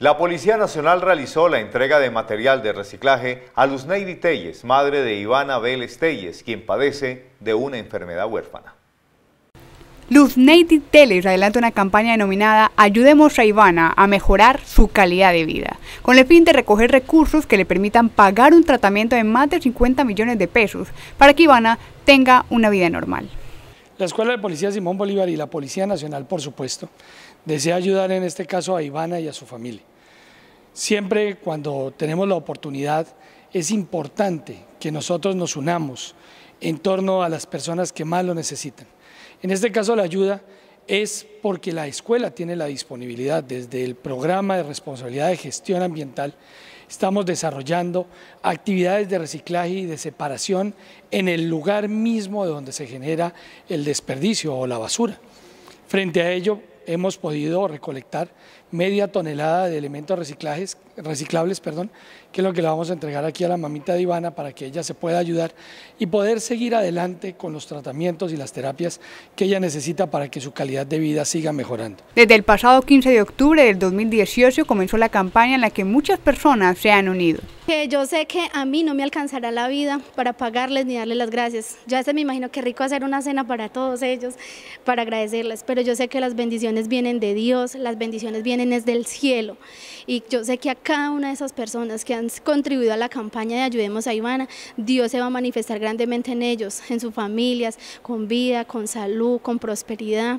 La Policía Nacional realizó la entrega de material de reciclaje a Luz Luzneidi Telles, madre de Ivana Vélez Telles, quien padece de una enfermedad huérfana. Luz Luzneidi Telles adelanta una campaña denominada Ayudemos a Ivana a mejorar su calidad de vida, con el fin de recoger recursos que le permitan pagar un tratamiento de más de 50 millones de pesos para que Ivana tenga una vida normal. La Escuela de Policía Simón Bolívar y la Policía Nacional, por supuesto, desea ayudar en este caso a Ivana y a su familia. Siempre cuando tenemos la oportunidad es importante que nosotros nos unamos en torno a las personas que más lo necesitan. En este caso la ayuda es porque la escuela tiene la disponibilidad desde el programa de responsabilidad de gestión ambiental. Estamos desarrollando actividades de reciclaje y de separación en el lugar mismo de donde se genera el desperdicio o la basura. Frente a ello, hemos podido recolectar media tonelada de elementos reciclajes, reciclables, perdón, que es lo que le vamos a entregar aquí a la mamita de Ivana para que ella se pueda ayudar y poder seguir adelante con los tratamientos y las terapias que ella necesita para que su calidad de vida siga mejorando. Desde el pasado 15 de octubre del 2018 comenzó la campaña en la que muchas personas se han unido. yo sé que a mí no me alcanzará la vida para pagarles ni darles las gracias. Ya se me imagino que rico hacer una cena para todos ellos, para agradecerles, pero yo sé que las bendiciones vienen de Dios, las bendiciones vienen desde el cielo. Y yo sé que a cada una de esas personas que han contribuido a la campaña de Ayudemos a Ivana, Dios se va a manifestar grandemente en ellos, en sus familias, con vida, con salud, con prosperidad.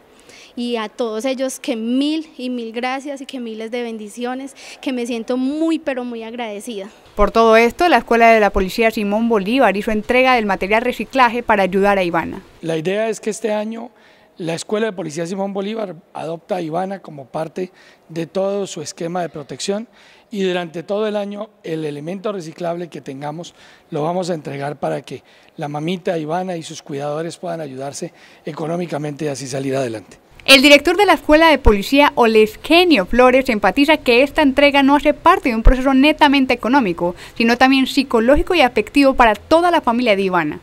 Y a todos ellos que mil y mil gracias y que miles de bendiciones, que me siento muy pero muy agradecida. Por todo esto, la Escuela de la Policía Simón Bolívar hizo entrega del material reciclaje para ayudar a Ivana. La idea es que este año la Escuela de Policía Simón Bolívar adopta a Ivana como parte de todo su esquema de protección y durante todo el año el elemento reciclable que tengamos lo vamos a entregar para que la mamita Ivana y sus cuidadores puedan ayudarse económicamente y así salir adelante. El director de la Escuela de Policía, Olesquenio Flores, empatiza que esta entrega no hace parte de un proceso netamente económico, sino también psicológico y afectivo para toda la familia de Ivana.